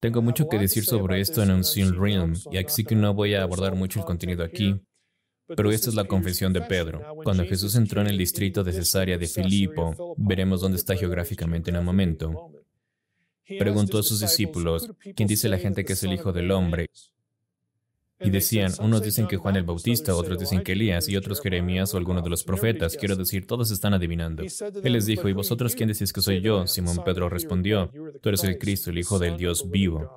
Tengo mucho que decir sobre esto en Unseen uh, Realm, y así que no voy a abordar mucho el contenido aquí, pero esta es la confesión de Pedro. Cuando Jesús entró en el distrito de Cesarea de Filipo, veremos dónde está geográficamente en un momento, preguntó a sus discípulos, ¿quién dice la gente que es el Hijo del Hombre? Y decían, unos dicen que Juan el Bautista, otros dicen que Elías y otros Jeremías o alguno de los profetas. Quiero decir, todos están adivinando. Él les dijo, ¿y vosotros quién decís que soy yo? Simón Pedro respondió, tú eres el Cristo, el Hijo del Dios vivo.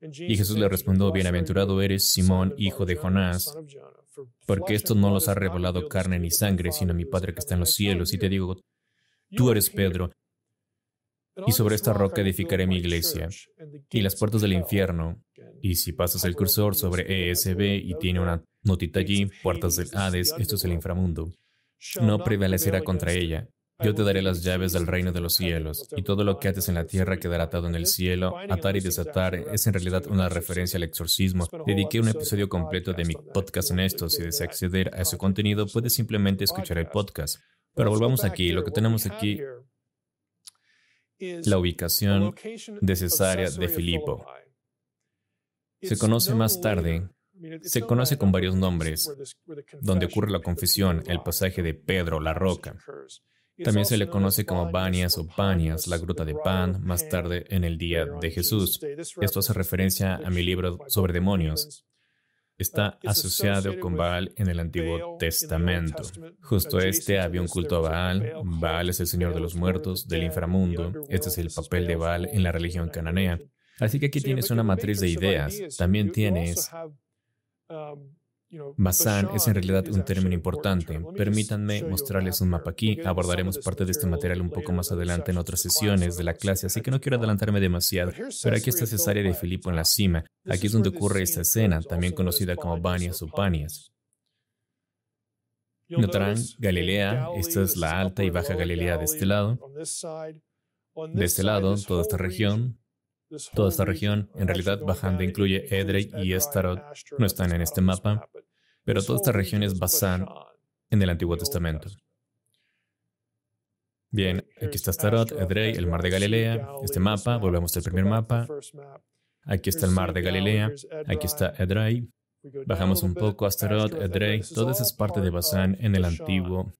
Y Jesús le respondió, bienaventurado eres Simón, hijo de Jonás, porque esto no los ha revelado carne ni sangre, sino mi Padre que está en los cielos. Y te digo, tú eres Pedro, y sobre esta roca edificaré mi iglesia, y las puertas del infierno y si pasas el cursor sobre e ESB y tiene una notita allí, puertas del Hades, ah, esto es el inframundo, no prevalecerá contra ella. Yo te daré las llaves del reino de los cielos, y todo lo que haces en la tierra quedará atado en el cielo. Atar y desatar es en realidad una referencia al exorcismo. Dediqué un episodio completo de mi podcast en esto. Si deseas acceder a ese contenido, puedes simplemente escuchar el podcast. Pero volvamos aquí. Lo que tenemos aquí es la ubicación necesaria de Filipo. Se conoce más tarde, se conoce con varios nombres, donde ocurre la confesión, el pasaje de Pedro, la roca. También se le conoce como Banias o Banias, la gruta de Pan, más tarde en el día de Jesús. Esto hace referencia a mi libro sobre demonios. Está uh, asociado con Baal en el Antiguo Testamento. Uh, Justo este había un culto a Baal. Baal es el señor de los muertos, del inframundo. Este es el papel de Baal en la religión cananea. Así que aquí tienes una matriz de ideas. También tienes... Masan um, es en realidad un término importante. Permítanme mostrarles un mapa aquí. Abordaremos parte de este material un poco más adelante en otras sesiones de la clase, así que no quiero adelantarme demasiado. Pero aquí está Cesárea de Filipo en la cima. Aquí es donde ocurre esta escena, también conocida como Banias o Panias. Notarán Galilea, esta es la alta y baja Galilea de este lado. De este lado, toda esta región, Toda esta región, en realidad Bajanda incluye Edrei y Estarot, no están en este mapa, pero toda esta región es Basán en el Antiguo Testamento. Bien, aquí está Starot, Edrei, el mar de Galilea, este mapa, volvemos al primer mapa. Aquí está el mar de Galilea, aquí está Edrei. Bajamos un poco a Starot, Edrei, toda es parte de Basán en el Antiguo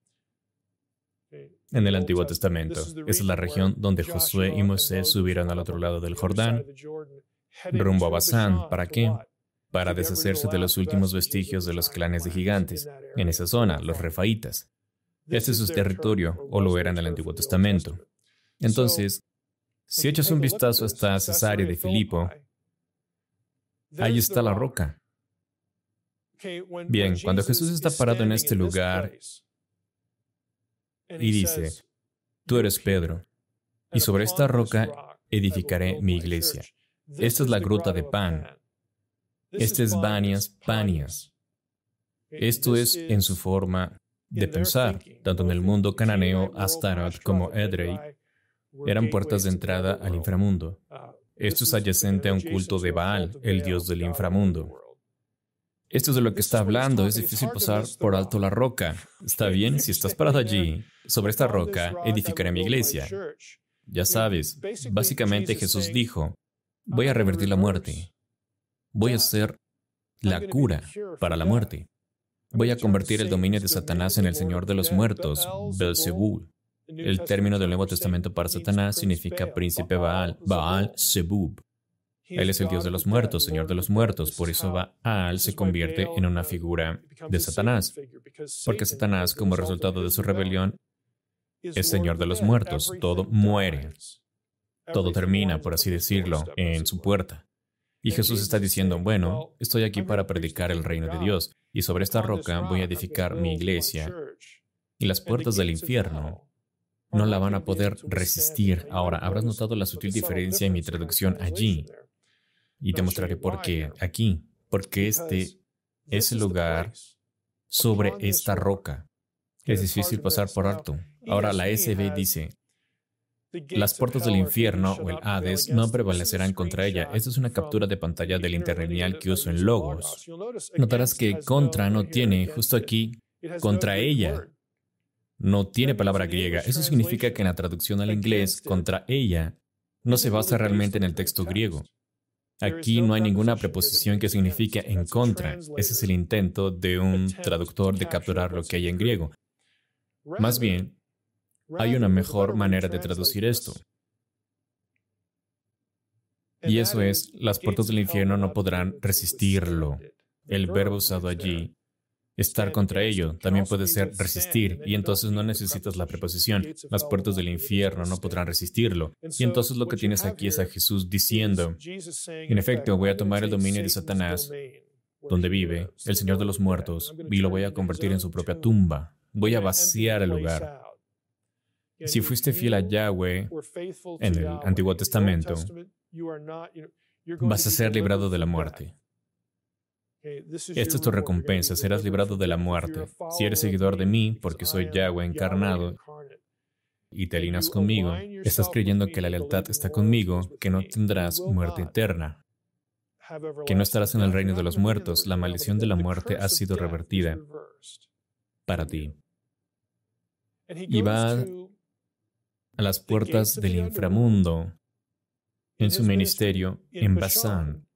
en el Antiguo Testamento. Esa es la región donde Josué y Moisés subieron al otro lado del Jordán, rumbo a Basán. ¿Para qué? Para deshacerse de los últimos vestigios de los clanes de gigantes, en esa zona, los refaítas. Este es su territorio, o lo era en el Antiguo Testamento. Entonces, si echas un vistazo hasta Cesarea de Filipo, ahí está la roca. Bien, cuando Jesús está parado en este lugar y dice, Tú eres Pedro, y sobre esta roca edificaré mi iglesia. Esta es la gruta de pan. Este es Banias Panias. Esto es en su forma de pensar, tanto en el mundo cananeo Astaroth como Edrei, eran puertas de entrada al inframundo. Uh, Esto es adyacente a un culto de Baal, el dios del uh, inframundo. Esto es de lo que está hablando. Es difícil pasar por alto la roca. Está bien, si estás parado allí, sobre esta roca, edificaré mi iglesia. Ya sabes, básicamente Jesús dijo, voy a revertir la muerte. Voy a ser la cura para la muerte. Voy a convertir el dominio de Satanás en el Señor de los muertos, Belzebú. El término del Nuevo Testamento para Satanás significa príncipe Baal, Baal Zebub. Él es el Dios de los muertos, Señor de los muertos, por eso Baal se convierte en una figura de Satanás, porque Satanás, como resultado de su rebelión, es Señor de los muertos, todo muere, todo termina, por así decirlo, en su puerta. Y Jesús está diciendo, bueno, estoy aquí para predicar el reino de Dios, y sobre esta roca voy a edificar mi iglesia, y las puertas del infierno no la van a poder resistir. Ahora, habrás notado la sutil diferencia en mi traducción allí, y te mostraré por qué aquí, porque este es el lugar sobre esta roca. Es difícil pasar por alto. Ahora la SB dice, las puertas del infierno o el Hades no prevalecerán contra ella. Esta es una captura de pantalla del interlineal que uso en Logos. Notarás que contra no tiene, justo aquí, contra ella. No tiene palabra griega. Eso significa que en la traducción al inglés, contra ella, no se basa realmente en el texto griego. Aquí no hay ninguna preposición que signifique en contra. Ese es el intento de un traductor de capturar lo que hay en griego. Más bien, hay una mejor manera de traducir esto. Y eso es, las puertas del infierno no podrán resistirlo. El verbo usado allí Estar contra ello también puede ser resistir, y entonces no necesitas la preposición. Las puertas del infierno no podrán resistirlo. Y entonces lo que tienes aquí es a Jesús diciendo, en efecto, voy a tomar el dominio de Satanás, donde vive, el Señor de los muertos, y lo voy a convertir en su propia tumba. Voy a vaciar el lugar. Si fuiste fiel a Yahweh en el Antiguo Testamento, vas a ser librado de la muerte. Esta es tu recompensa, serás librado de la muerte. Si eres seguidor de mí, porque soy Yahweh encarnado, y te alinas conmigo, estás creyendo que la lealtad está conmigo, que no tendrás muerte eterna, que no estarás en el reino de los muertos, la maldición de la muerte ha sido revertida para ti. Y va a las puertas del inframundo en su ministerio en Basán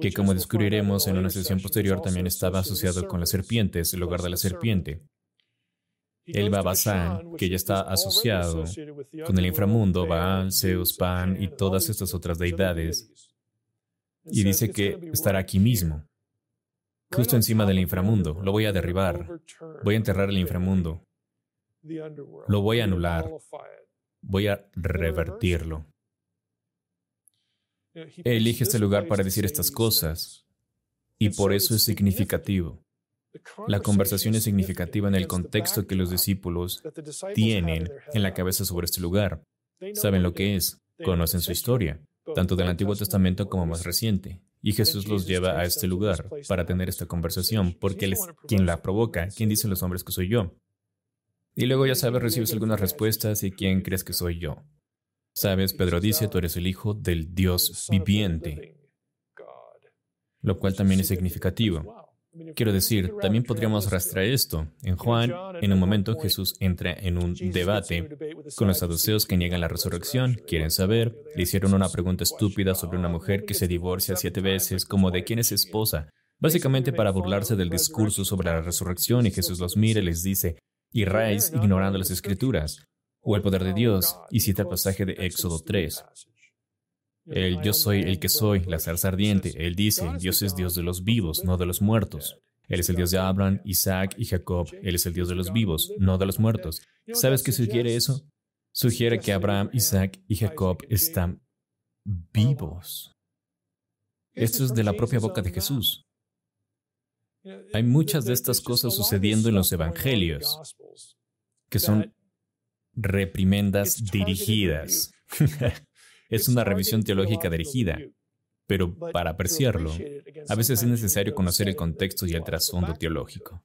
que como descubriremos en una sesión posterior también estaba asociado con las serpientes, el hogar de la serpiente. El Babasán, que ya está asociado con el inframundo, Baal, Zeus, Pan y todas estas otras deidades, y dice que estará aquí mismo, justo encima del inframundo. Lo voy a derribar, voy a enterrar el inframundo, lo voy a anular, voy a revertirlo elige este lugar para decir estas cosas y por eso es significativo. La conversación es significativa en el contexto que los discípulos tienen en la cabeza sobre este lugar. Saben lo que es, conocen su historia, tanto del Antiguo Testamento como más reciente. Y Jesús los lleva a este lugar para tener esta conversación, porque Él es quien la provoca, quien dicen los hombres que soy yo. Y luego ya sabes, recibes algunas respuestas y quién crees que soy yo. Sabes, Pedro dice, tú eres el Hijo del Dios viviente, lo cual también es significativo. Quiero decir, también podríamos rastrear esto. En Juan, en un momento Jesús entra en un debate con los saduceos que niegan la resurrección, quieren saber, le hicieron una pregunta estúpida sobre una mujer que se divorcia siete veces, como de quién es esposa, básicamente para burlarse del discurso sobre la resurrección y Jesús los mira y les dice, y ignorando las escrituras o el poder de Dios, y cita el pasaje de Éxodo 3. El yo soy el que soy, la zarza ardiente. Él dice, Dios es Dios de los vivos, no de los muertos. Él es el Dios de Abraham, Isaac y Jacob. Él es el Dios de los vivos, no de los muertos. ¿Sabes qué sugiere eso? Sugiere que Abraham, Isaac y Jacob están vivos. Esto es de la propia boca de Jesús. Hay muchas de estas cosas sucediendo en los evangelios, que son reprimendas dirigidas. es una revisión teológica dirigida, pero para apreciarlo, a veces es necesario conocer el contexto y el trasfondo teológico.